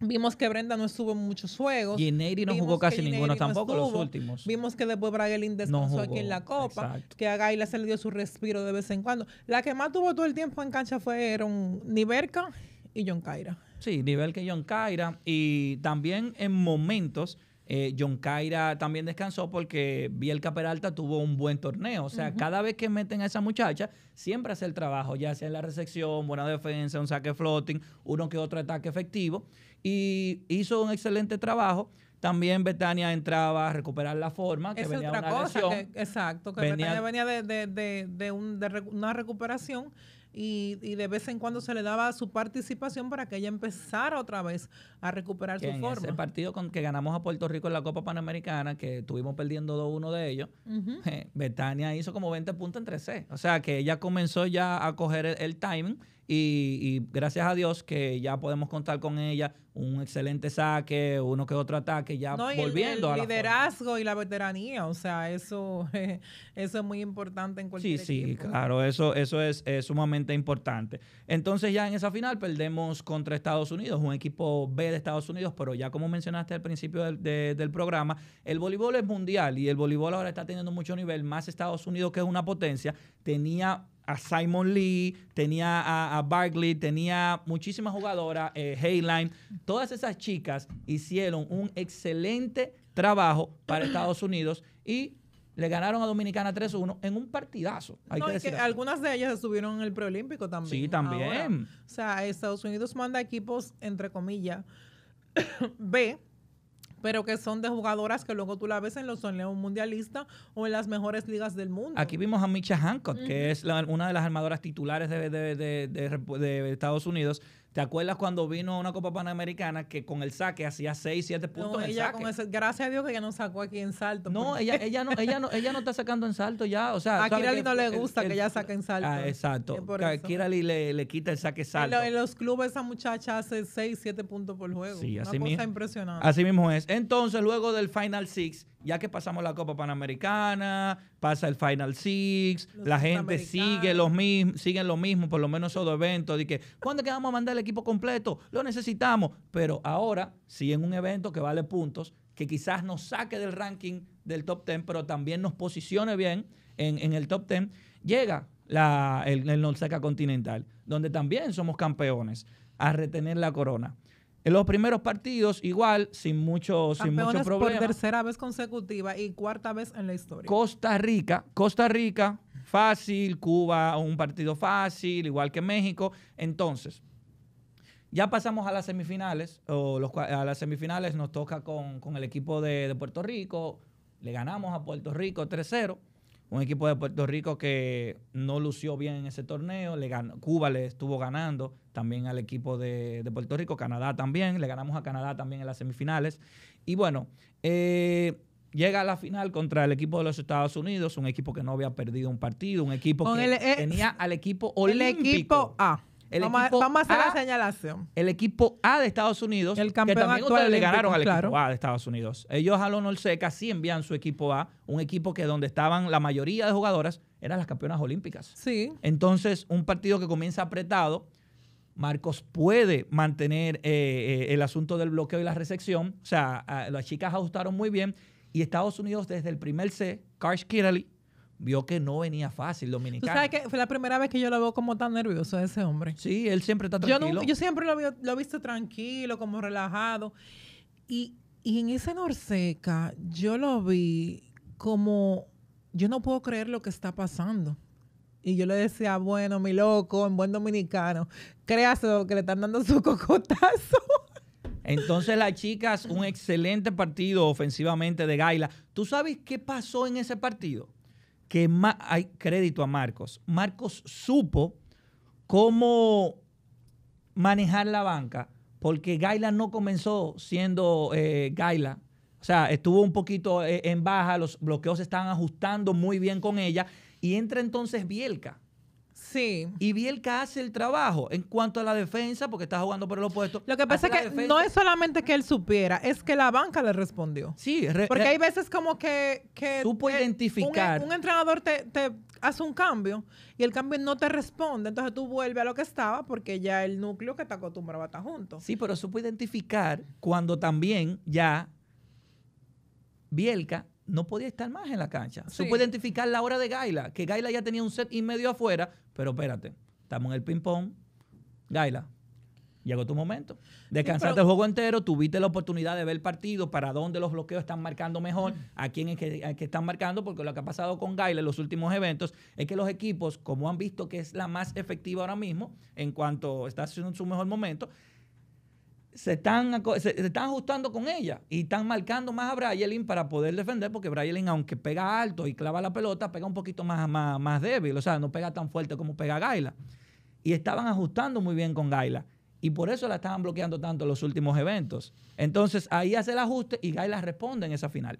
vimos que Brenda no estuvo en muchos juegos. Y Neyri no jugó casi ninguno tampoco, los últimos. Vimos que después Bragelin descansó aquí en la Copa, que a Gaila se le dio su respiro de vez en cuando. La que más tuvo todo el tiempo en cancha fueron Niverca y John Caira.
Sí, nivel que John Kaira. Y también en momentos, eh, John Kaira también descansó porque Bielka Peralta tuvo un buen torneo. O sea, cada vez que meten a esa muchacha, siempre hace el trabajo, ya sea en la recepción, buena defensa, un saque floating, uno que otro ataque efectivo. Y hizo un excelente trabajo. También Betania entraba a recuperar la forma, que es otra cosa,
exacto, que Betania venía de, de, de, una recuperación y, de vez en cuando se le daba su participación para que ella empezara
otra vez a
recuperar su en forma. Ese
partido con que ganamos a Puerto Rico en la Copa Panamericana, que estuvimos perdiendo 2-1 de ellos, Betania hizo como 20 puntos en 3 O sea que ella comenzó ya a coger el timing y, gracias a Dios que ya podemos contar con ella, un excelente saque, uno que otro ataque, ya volviendo al a la
liderazgo y la veteranía, o sea, eso, eso es muy importante en cualquier Sí, sí, claro,
eso, eso es, sumamente importante. Entonces ya en esa final perdemos contra Estados Unidos, un equipo B de Estados Unidos, pero ya como mencionaste al principio del, del programa, el voleibol es mundial y el voleibol ahora está teniendo mucho nivel, más Estados Unidos que es una potencia, tenía a Simon Lee, tenía a, Barkley, tenía muchísimas jugadoras, eh, Hayline. Todas esas chicas hicieron un excelente trabajo para Estados Unidos y le ganaron a Dominicana 3-1 en un partidazo. que algunas de ellas
estuvieron en el preolímpico también. Sí, también. O sea, Estados Unidos
manda equipos, entre
comillas, B pero que son de jugadoras que luego tú la ves en los torneos mundialistas o en las mejores ligas del mundo.
Aquí vimos a Micha Hancock, que es una de las armadoras titulares de, de, de, de Estados Unidos, ¿Te acuerdas cuando vino a una Copa Panamericana que con el saque hacía 6, 7 puntos no, ella saque?
gracias a Dios que ella no sacó aquí en salto. No, ella, ella, no, ella, no, ella no está sacando en salto ya. O sea, a Kirali no le gusta que ella saque en ah, salto. Ah,
exacto. A Kirali le, le, quita el saque salto. En,
en, los clubes esa muchacha hace 6, 7 puntos por juego. Sí, una así cosa impresionante. Así mismo
es. Entonces, luego del Final Six, ya que pasamos la Copa Panamericana, pasa el Final Six, la gente sigue los mismos, siguen lo mismo, por lo menos esos eventos, de que, ¿cuándo que vamos a mandar el equipo completo? Lo necesitamos. Pero ahora, si en un evento que vale puntos, que quizás nos saque del ranking del top Ten, pero también nos posicione bien en, el top Ten, llega la, el, Nolseca Continental, donde también somos campeones a retener la corona. En los primeros partidos, igual, sin mucho, sin mucho problema. tercera
vez consecutiva y cuarta vez en la historia.
Costa Rica, Costa Rica, fácil, Cuba, un partido fácil, igual que México. Entonces, ya pasamos a las semifinales, o a las semifinales nos toca con, con el equipo de Puerto Rico. Le ganamos a Puerto Rico 3-0 un equipo de Puerto Rico que no lució bien en ese torneo, le ganó, Cuba le estuvo ganando también al equipo de, Puerto Rico, Canadá también, le ganamos a Canadá también en las semifinales. Y bueno, eh, llega a la final contra el equipo de los Estados Unidos, un equipo que no había perdido un partido, un equipo que eh, tenía al
equipo olímpico. El equipo
A el vamos, equipo a, hacer la
señalación.
El equipo A de Estados Unidos, el le ganaron al equipo A de Estados Unidos. Ellos a Lonorseca sí envían su equipo A, un equipo que donde estaban la mayoría de jugadoras eran las campeonas olímpicas. Sí. Entonces, un partido que comienza apretado, Marcos puede mantener eh, eh, el asunto del bloqueo y la recepción. O sea, las chicas ajustaron muy bien. Y Estados Unidos, desde el primer C, Karsh Kirali vio que no venía fácil dominicano. sabes
que fue la primera vez que yo lo veo como tan nervioso ese hombre?
Sí, él siempre está tranquilo. Yo, yo
siempre lo, lo he visto tranquilo, como relajado. Y, y en ese Norseca yo lo vi como, yo no puedo creer lo que está pasando. Y yo le decía, bueno, mi loco, en buen dominicano, créase que le están dando su cocotazo.
Entonces las chicas, un excelente partido ofensivamente de Gaila. ¿Tú sabes qué pasó en ese partido? que hay crédito a Marcos. Marcos supo cómo manejar la banca, porque Gaila no comenzó siendo eh, Gaila. O sea, estuvo un poquito eh, en baja, los bloqueos se estaban ajustando muy bien con ella. Y entra entonces Bielka. Y Bielka hace el trabajo en cuanto a la defensa, porque está jugando por el opuesto. Lo que pasa es que no es
solamente que él supiera, es que la banca le respondió. Sí, porque eh, hay veces como que. que e-, identificar. Un, entrenador te, hace un cambio y el cambio no te responde, entonces tú vuelves a lo que estaba porque ya el núcleo que te acostumbraba está junto.
Sí, pero supo identificar cuando también ya Bielka no podía estar más en la cancha. Se puede identificar la hora de Gaila, que Gaila ya tenía un set y medio afuera, pero espérate, estamos en el ping-pong. Gaila, llegó tu momento. Descansaste el juego entero, tuviste la oportunidad de ver el partido, para dónde los bloqueos están marcando mejor, a quién es que, están marcando, porque lo que ha pasado con Gaila en los últimos eventos es que los equipos, como han visto que es la más efectiva ahora mismo, en cuanto está haciendo su mejor momento, se están, se, están ajustando con ella y están marcando más a Brayelin para poder defender, porque Brayelin, aunque pega alto y clava la pelota, pega un poquito más, más, débil, o sea, no pega tan fuerte como pega Gaila. Y estaban ajustando muy bien con Gaila. Y por eso la estaban bloqueando tanto en los últimos eventos. Entonces ahí hace el ajuste y Gaila responde en esa final.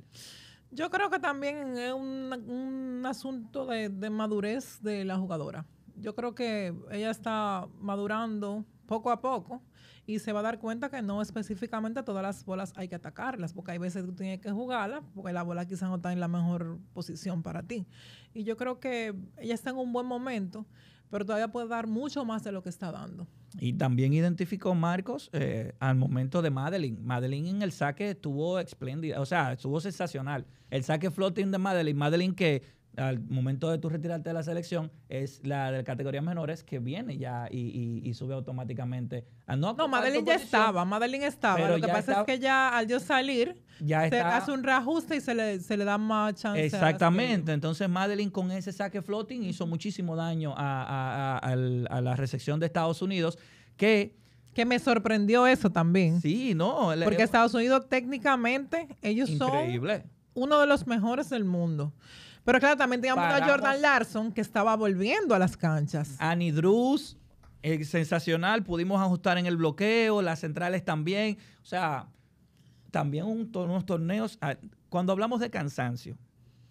Yo
creo que también es un, asunto de, de madurez de la jugadora. Yo creo que ella está madurando poco a poco y se va a dar cuenta que no específicamente todas las bolas hay que atacarlas, porque hay veces que tú tienes que jugarlas, porque la bola quizás no está en la mejor posición para ti. Y yo creo que ella está en un buen momento, pero todavía puede dar mucho más de lo que está dando.
Y también identificó Marcos eh, al momento de Madeline. Madeline en el saque estuvo espléndida, o sea, estuvo sensacional. El saque floating de Madeline, Madeline que al momento de tu retirarte de la selección es la de categorías menores que viene ya y, sube automáticamente. no, no Madeline ya estaba, Madeline estaba. Lo que pasa es que ya al yo salir, ya hace un reajuste y se le, da
más chance. Exactamente.
Entonces Madeline con ese saque floating hizo muchísimo daño a, la recepción de Estados Unidos que... Que me sorprendió eso
también. Sí, no. Porque Estados Unidos técnicamente, ellos son uno de los mejores del mundo. Pero claro, también teníamos a Jordan Larson que estaba volviendo a las canchas.
A Drus, eh, sensacional. Pudimos ajustar en el bloqueo, las centrales también. O sea, también un, unos torneos. Ah, cuando hablamos de cansancio,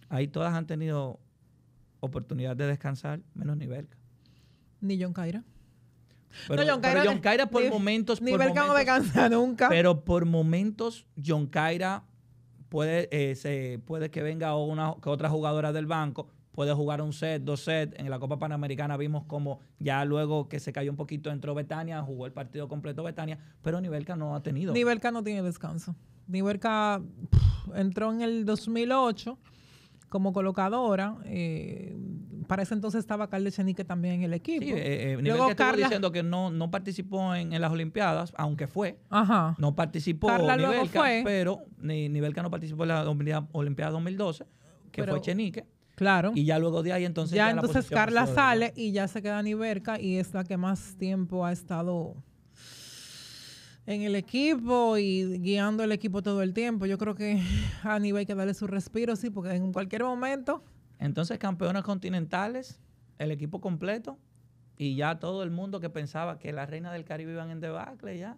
ahí todas han tenido oportunidad de descansar, menos Nivelka.
Ni John Caira.
Pero, John, por momentos. Nivelka no me cansa nunca. Pero por momentos, John Caira puede, eh, se, puede que venga una otra jugadora del banco, puede jugar un set, dos sets. En la Copa Panamericana vimos como ya luego que se cayó un poquito entró Betania, jugó el partido completo Betania, pero Nivelka no ha tenido. nivelca
no tiene descanso. Nivelka entró en el 2008 como colocadora, eh, para ese entonces estaba Carla Chenique también en
el equipo. Sí, eh, eh, diciendo que no, participó en, las Olimpiadas, aunque fue. Ajá. No participó pero ni, no participó en la Olimpiada 2012, que fue Chenique. Claro. Y ya luego de ahí entonces... Ya, entonces Carla
sale y ya se queda Niverka y es la que más tiempo ha estado en el equipo y guiando el equipo todo el tiempo. Yo creo que a Nivel hay que darle su respiro, sí,
porque en cualquier momento entonces, campeones continentales, el equipo completo, y ya todo el mundo que pensaba que la reina del Caribe iban en debacle ya.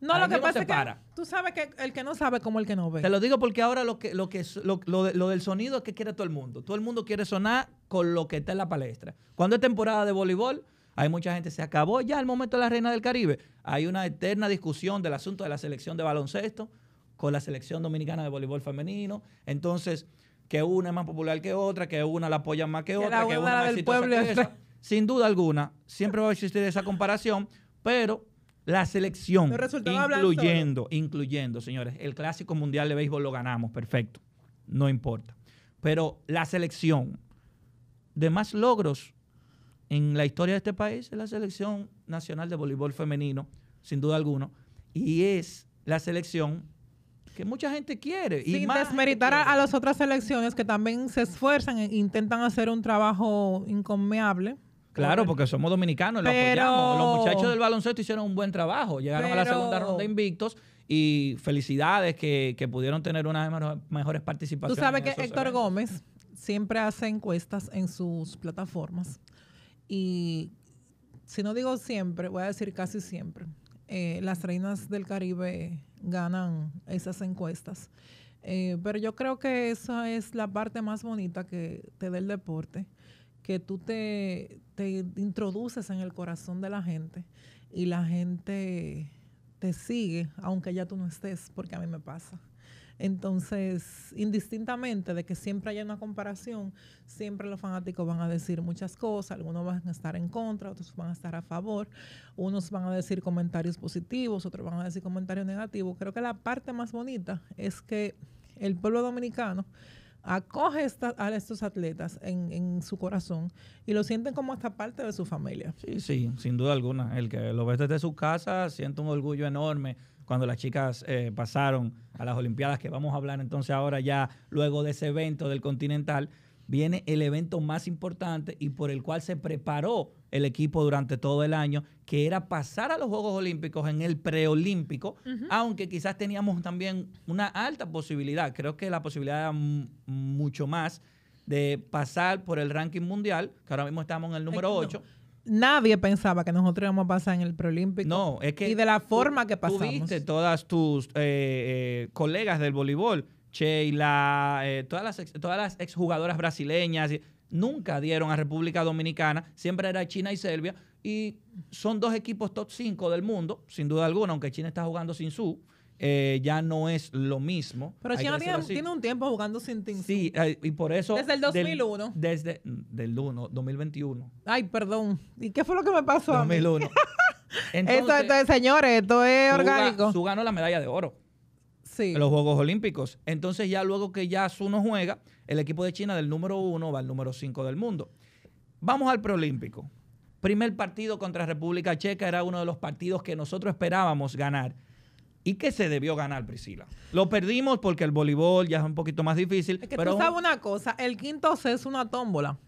No, lo que pasa es que
tú sabes que el que no sabe como el que no ve. Te lo
digo porque ahora lo que lo que lo, lo, del sonido es que quiere todo el mundo. Todo el mundo quiere sonar con lo que está en la palestra. Cuando es temporada de voleibol, hay mucha gente se acabó ya el momento de las reinas del Caribe. Hay una eterna discusión del asunto de la selección de baloncesto con la selección dominicana de voleibol femenino. Entonces, que una es más popular que otra, que una la apoya más que, otra, que una del pueblo. Que Sin duda alguna, siempre va a existir esa comparación, pero la selección, incluyendo, incluyendo, señores, el clásico mundial de béisbol lo ganamos, perfecto, no importa. Pero la selección de más logros en la historia de este país es la selección nacional de voleibol femenino, sin duda alguna, y es la selección que mucha gente quiere. y más desmeritar a,
las otras selecciones que también se esfuerzan e intentan hacer un trabajo inconmeable. Claro,
porque somos dominicanos, lo apoyamos. Los muchachos del baloncesto hicieron un buen trabajo, llegaron a la segunda ronda invictos y felicidades que, pudieron tener unas las mejores participaciones. Tú sabes que Héctor
Gómez siempre hace encuestas en sus plataformas y si no digo siempre, voy a decir casi siempre eh, las reinas del Caribe ganan esas encuestas. Eh, pero yo creo que esa es la parte más bonita que te da el deporte, que tú te, te introduces en el corazón de la gente y la gente te sigue, aunque ya tú no estés, porque a mí me pasa. Entonces, indistintamente de que siempre haya una comparación, siempre los fanáticos van a decir muchas cosas, algunos van a estar en contra, otros van a estar a favor, unos van a decir comentarios positivos, otros van a decir comentarios negativos. Creo que la parte más bonita es que el pueblo dominicano acoge a estos atletas en, en, su corazón y lo sienten como hasta parte de su
familia. Sí, sí, sin duda alguna. El que lo ve desde su casa siente un orgullo enorme cuando las chicas eh, pasaron a las Olimpiadas, que vamos a hablar entonces ahora ya luego de ese evento del Continental, viene el evento más importante y por el cual se preparó el equipo durante todo el año, que era pasar a los Juegos Olímpicos en el preolímpico, aunque quizás teníamos también una alta posibilidad, creo que la posibilidad era mucho más de pasar por el ranking mundial, que ahora mismo estamos en el número 8
nadie pensaba que nosotros íbamos a pasar en el preolímpico. No,
es que. Y de la forma que pasamos. Tuviste todas tus eh, eh, colegas del voleibol, Sheila, eh, todas las todas las exjugadoras brasileñas, nunca dieron a República Dominicana, siempre era China y Serbia, y son dos equipos top 5 del mundo, sin duda alguna, aunque China está jugando sin su. Eh, ya no es lo mismo. Pero China tiene, un tiempo jugando sin Ting Sí, y por eso... Desde el 2001. desde el 1, 2021. Ay, perdón. ¿Y qué fue lo que me pasó 2001. Entonces, esto,
es, señores, esto es orgánico.
Su ganó la medalla de oro. Sí. En los Juegos Olímpicos. Entonces ya luego que ya Su no juega, el equipo de China del número uno va al número 5 del mundo. Vamos al preolímpico. Primer partido contra República Checa era uno de los partidos que nosotros esperábamos ganar ¿Y qué se debió ganar, Priscila? Lo perdimos porque el voleibol ya es un poquito más difícil. pero tú sabes una cosa, el quinto set es una tómbola.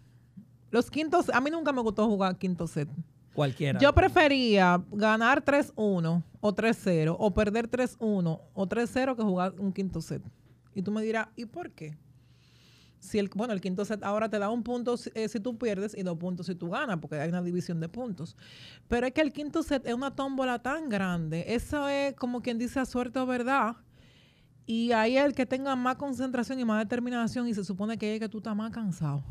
Los quintos, a mí nunca me gustó jugar quinto set. Cualquiera. Yo
prefería ganar 3-1 o 3-0 o perder 3-1 o 3-0 que jugar un quinto set. Y tú me dirás, ¿y por qué? Si el, bueno, el quinto set ahora te da un punto eh, si tú pierdes y dos puntos si tú ganas, porque hay una división de puntos. Pero es que el quinto set es una tómbola tan grande. Eso es como quien dice a suerte o verdad. Y ahí el que tenga más concentración y más determinación y se supone que es que tú estás más cansado.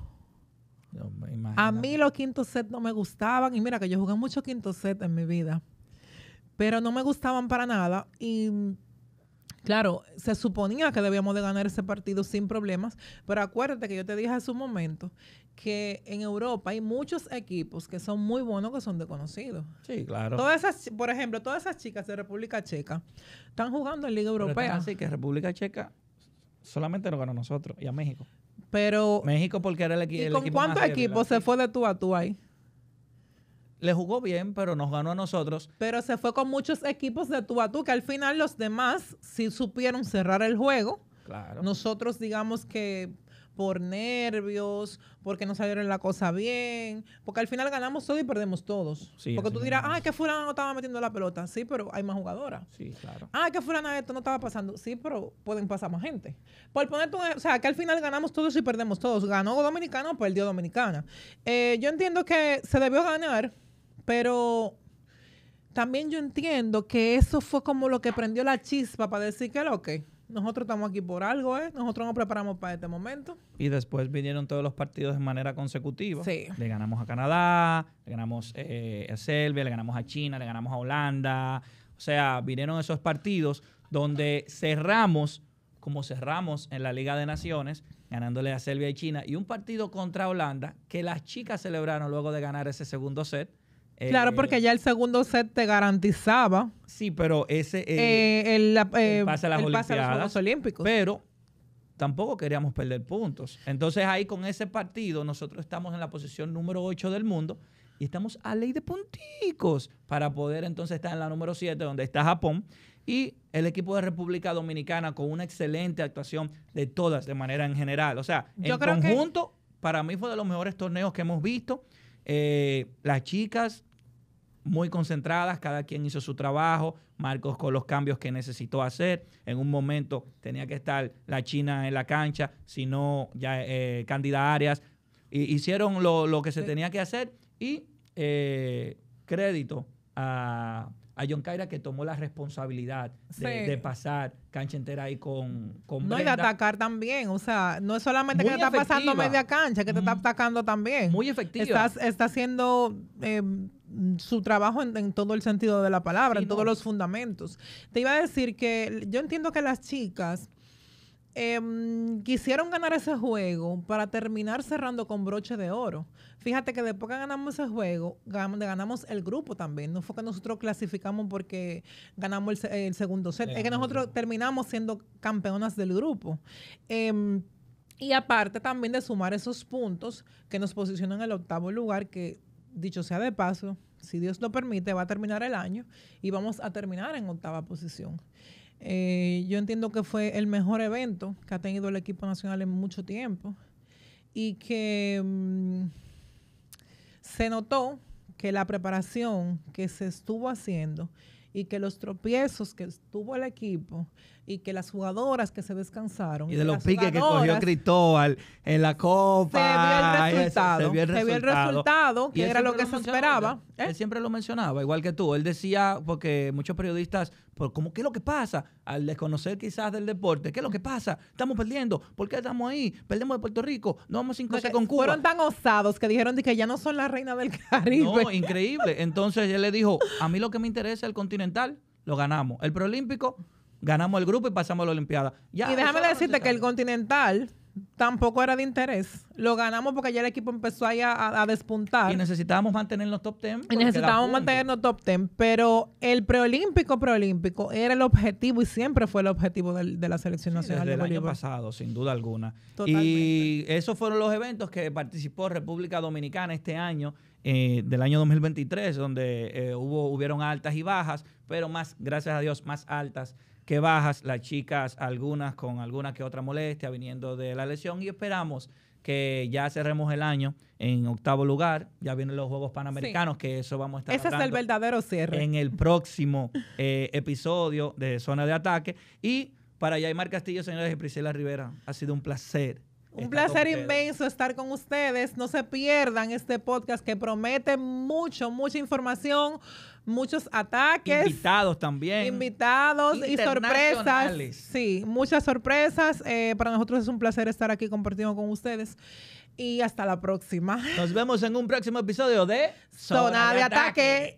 a mí los quintos set no me gustaban. Y mira que yo jugué muchos quinto set en mi vida. Pero no me gustaban para nada. Y Claro, se suponía que debíamos de ganar ese partido sin problemas, pero acuérdate que yo te dije hace un momento que en Europa hay muchos equipos que son muy buenos que son desconocidos. Sí, claro. Todas esas, por ejemplo, todas esas chicas de República Checa están jugando en Liga Europea. Así que
República Checa solamente lo ganó nosotros y a México. Pero México porque era el, equipo ¿y con equipo. ¿Con cuántos equipos se
fue de tú a tú ahí? le jugó bien, pero nos ganó a nosotros. Pero se fue con muchos equipos de tú a tú, que al final los demás sí supieron cerrar el juego. Claro. Nosotros, digamos que por nervios, porque no salieron la cosa bien, porque al final ganamos todos y perdemos todos. porque tú dirás, ah, que fulana no estaba metiendo la pelota, sí, pero hay más jugadoras. Sí, claro. Ah, que fulana esto no estaba pasando, sí, pero pueden pasar más gente. Por poner e, o sea, que al final ganamos todos y perdemos todos. Ganó Dominicano, perdió Dominicana. Eh, yo entiendo que se debió ganar pero también yo entiendo que eso fue como lo que prendió la chispa para decir que lo que. Nosotros estamos aquí por algo, ¿eh? Nosotros nos preparamos para este momento.
Y después vinieron todos los partidos de manera consecutiva. Sí. Le ganamos a Canadá, le ganamos eh, a Serbia, le ganamos a China, le ganamos a Holanda. O sea, vinieron esos partidos donde cerramos como cerramos en la Liga de Naciones, ganándole a Serbia y China, y un partido contra Holanda que las chicas celebraron luego de ganar ese segundo set Claro, eh, porque
ya el segundo set te garantizaba.
Sí, pero ese. el,
eh, eh, pase a los Juegos
Olímpicos. Pero tampoco queríamos perder puntos. Entonces ahí con ese partido nosotros estamos en la posición número 8 del mundo y estamos a ley de punticos para poder entonces estar en la número 7 donde está Japón y el equipo de República Dominicana con una excelente actuación de todas de manera en general. O sea, en conjunto, para mí fue de los mejores torneos que hemos visto. Eh, las chicas muy concentradas, cada quien hizo su trabajo, Marcos con los cambios que necesitó hacer, en un momento tenía que estar la China en la cancha, si no ya eh, hicieron lo, lo, que se tenía que hacer y eh, crédito a a John Caira que tomó la responsabilidad de, pasar cancha entera ahí con, con No, y de atacar
también. O sea, no es solamente que te está pasando media cancha, que te está mm. atacando también. Muy efectivo. está haciendo eh, su trabajo en, todo el sentido de la palabra, en todos los fundamentos. Te iba a decir que yo entiendo que las chicas Em, quisieron ganar ese juego para terminar cerrando con broche de oro. Fíjate que después que ganamos ese juego, ganamos el grupo también. No fue que nosotros clasificamos porque ganamos el, segundo set. Es que nosotros terminamos siendo campeonas del grupo. Em, y aparte también de sumar esos puntos que nos posicionan en el octavo lugar, que dicho sea de paso, si Dios lo permite, va a terminar el año y vamos a terminar en octava posición. Eh, yo entiendo que fue el mejor evento que ha tenido el equipo nacional en mucho tiempo y que mm, se notó que la preparación que se estuvo haciendo y que los tropiezos que tuvo el equipo y que las jugadoras que se descansaron. Y de los piques que cogió
Cristóbal en la copa. Se vio el resultado. se, vio el resultado, que era lo que se esperaba. Él ¿eh? siempre lo mencionaba, igual que tú. Él decía, porque muchos periodistas, por ¿qué es lo que pasa? Al desconocer quizás del deporte, ¿qué es lo que pasa? Estamos perdiendo. ¿Por qué estamos ahí? Perdemos de Puerto Rico. No vamos a encontrar con Cuba. Fueron
tan osados que dijeron de que ya no son la reina del
Caribe. No, increíble. Entonces él le dijo, a mí lo que me interesa es el continental, lo ganamos. El preolímpico ganamos el grupo y pasamos a la Olimpiada. y déjame decirte
que el Continental tampoco era de interés. Lo ganamos porque ya el equipo empezó ahí a, despuntar. Y necesitábamos mantenernos top
ten. Y necesitábamos
mantenernos top ten. Pero el preolímpico, preolímpico, era el objetivo y siempre fue el objetivo de la selección nacional. Desde el año
pasado, sin duda alguna. Y esos fueron los eventos que participó República Dominicana este año. Eh, del año 2023, donde eh, hubo, hubieron altas y bajas, pero más, gracias a Dios, más altas que bajas, las chicas, algunas con alguna que otra molestia viniendo de la lesión y esperamos que ya cerremos el año en octavo lugar. Ya vienen los Juegos Panamericanos, que eso vamos a estar Ese es el verdadero cierre. En el próximo eh, episodio de Zona de Ataque. Y para Yaimar Castillo, señores, y Priscila Rivera, ha sido un placer. Un placer inmenso
estar con ustedes. No se pierdan este podcast que promete mucho, mucha información, muchos ataques. Invitados también. Invitados y sorpresas. Sí, muchas sorpresas. Eh, para nosotros es un placer estar aquí compartiendo con ustedes. Y hasta la próxima. Nos vemos en un
próximo episodio
de Zona, de, ataque.